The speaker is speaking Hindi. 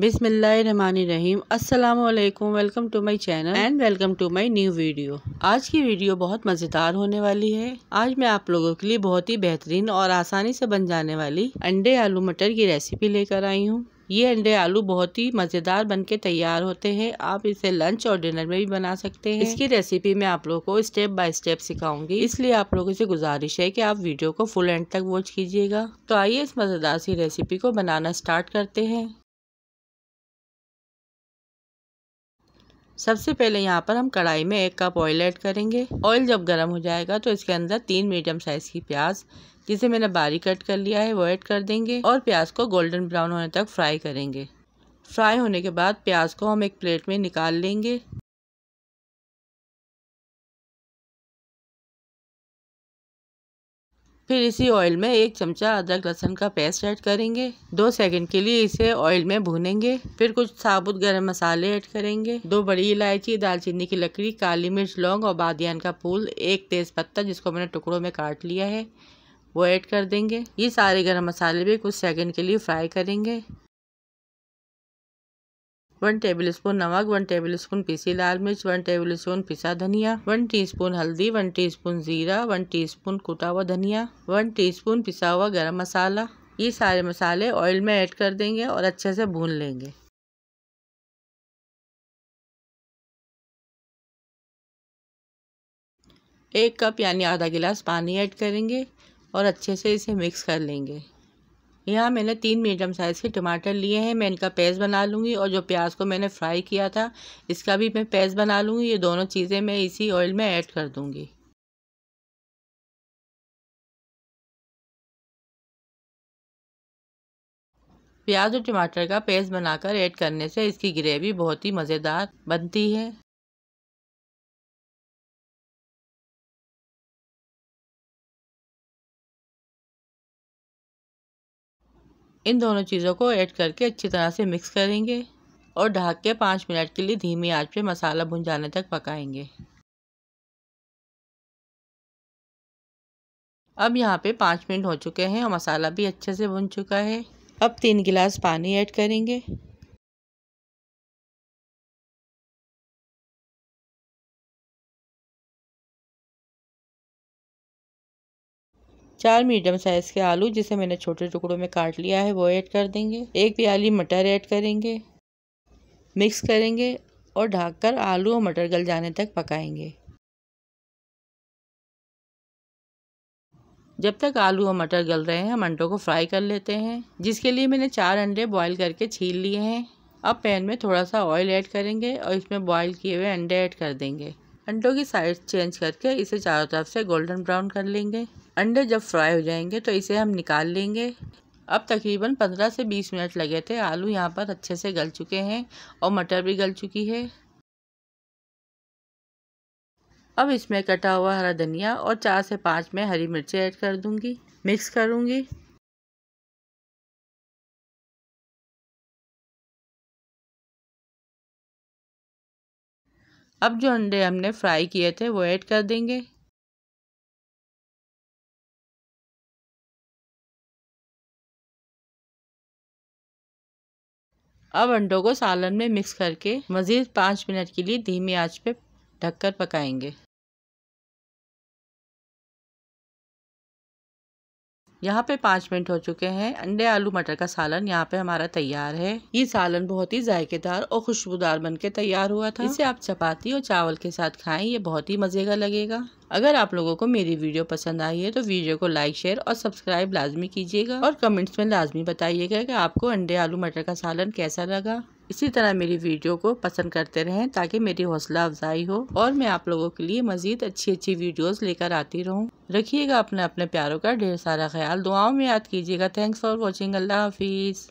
बिसमीम अल्लाम welcome to my channel and welcome to my new video आज की वीडियो बहुत मज़ेदार होने वाली है आज मैं आप लोगों के लिए बहुत ही बेहतरीन और आसानी से बन जाने वाली अंडे आलू मटर की रेसिपी लेकर आई हूँ ये अंडे आलू बहुत ही मज़ेदार बनके तैयार होते हैं आप इसे लंच और डिनर में भी बना सकते हैं इसकी रेसिपी मैं आप लोगों को स्टेप बाय स्टेप सिखाऊंगी इसलिए आप लोगों से गुजारिश है कि आप वीडियो को फुल एंड तक वॉच कीजिएगा तो आइए इस मज़ेदार सी रेसिपी को बनाना स्टार्ट करते हैं सबसे पहले यहाँ पर हम कढ़ाई में एक कप ऑयल ऐड करेंगे ऑयल जब गर्म हो जाएगा तो इसके अंदर तीन मीडियम साइज़ की प्याज जिसे मैंने बारीक कट कर लिया है वो ऐड कर देंगे और प्याज को गोल्डन ब्राउन होने तक फ्राई करेंगे फ्राई होने के बाद प्याज को हम एक प्लेट में निकाल लेंगे फिर इसी ऑयल में एक चमचा अदरक लहसुन का पेस्ट ऐड करेंगे दो सेकंड के लिए इसे ऑयल में भूनेंगे फिर कुछ साबुत गरम मसाले ऐड करेंगे दो बड़ी इलायची दालचीनी की लकड़ी काली मिर्च लौंग और बादियान का फूल एक तेज पत्ता जिसको मैंने टुकड़ों में काट लिया है वो ऐड कर देंगे ये सारे गर्म मसाले भी कुछ सेकंड के लिए फ्राई करेंगे वन टेबल स्पून नमक वन टेबल स्पून पीसी लाल मिर्च वन टेबल स्पून पिसा धनिया वन टी स्पून हल्दी वन टी स्पून जीरा वन टी स्पून कुटा हुआ धनिया वन टी स्पून पिसा हुआ गर्म मसाला ये सारे मसाले ऑयल में ऐड कर देंगे और अच्छे से भून लेंगे एक कप यानी आधा गिलास पानी ऐड करेंगे और अच्छे से इसे मिक्स कर लेंगे यहाँ मैंने तीन मीडियम साइज़ के टमाटर लिए हैं मैं इनका पेस्ट बना लूँगी और जो प्याज को मैंने फ्राई किया था इसका भी मैं पेस्ट बना लूँगी ये दोनों चीज़ें मैं इसी ऑयल में ऐड कर दूँगी प्याज और टमाटर का पेस्ट बनाकर ऐड करने से इसकी ग्रेवी बहुत ही मज़ेदार बनती है इन दोनों चीज़ों को ऐड करके अच्छी तरह से मिक्स करेंगे और ढक के पाँच मिनट के लिए धीमी आंच पे मसाला भुन जाने तक पकाएंगे अब यहाँ पे पाँच मिनट हो चुके हैं और मसाला भी अच्छे से भुन चुका है अब तीन गिलास पानी ऐड करेंगे चार मीडियम साइज के आलू जिसे मैंने छोटे टुकड़ों में काट लिया है वो ऐड कर देंगे एक प्याली मटर ऐड करेंगे मिक्स करेंगे और ढककर आलू और मटर गल जाने तक पकाएंगे जब तक आलू और मटर गल रहे हैं हम अंडों को फ्राई कर लेते हैं जिसके लिए मैंने चार अंडे बॉईल करके छील लिए हैं अब पैन में थोड़ा सा ऑयल ऐड करेंगे और इसमें बॉईल किए हुए अंडे ऐड कर देंगे अंडों की साइड चेंज करके इसे चारों तरफ से गोल्डन ब्राउन कर लेंगे अंडे जब फ्राई हो जाएंगे तो इसे हम निकाल लेंगे अब तकरीबन पंद्रह से बीस मिनट लगे थे आलू यहाँ पर अच्छे से गल चुके हैं और मटर भी गल चुकी है अब इसमें कटा हुआ हरा धनिया और चार से पाँच में हरी मिर्ची ऐड कर दूंगी मिक्स करूंगी अब जो अंडे हमने फ्राई किए थे वो ऐड कर देंगे अब अंडों को सालन में मिक्स करके मज़ीद पाँच मिनट के लिए धीमी आंच पे ढककर पकाएंगे यहाँ पे पाँच मिनट हो चुके हैं अंडे आलू मटर का सालन यहाँ पे हमारा तैयार है ये सालन बहुत ही जायकेदार और खुशबूदार बन के तैयार हुआ था इसे आप चपाती और चावल के साथ खाएं ये बहुत ही मज़े का लगेगा अगर आप लोगों को मेरी वीडियो पसंद आई है तो वीडियो को लाइक शेयर और सब्सक्राइब लाजमी कीजिएगा और कमेंट्स में लाजमी बताइएगा की आपको अंडे आलू मटर का सालन कैसा लगा इसी तरह मेरी वीडियो को पसंद करते रहें ताकि मेरी हौसला अफजाई हो और मैं आप लोगों के लिए मज़ीद अच्छी अच्छी वीडियोज़ लेकर आती रहूँ रखिएगा अपने अपने प्यारों का ढेर सारा ख्याल दुआओं में याद कीजिएगा थैंक्स फॉर वॉचिंग अल्लाह हाफिज़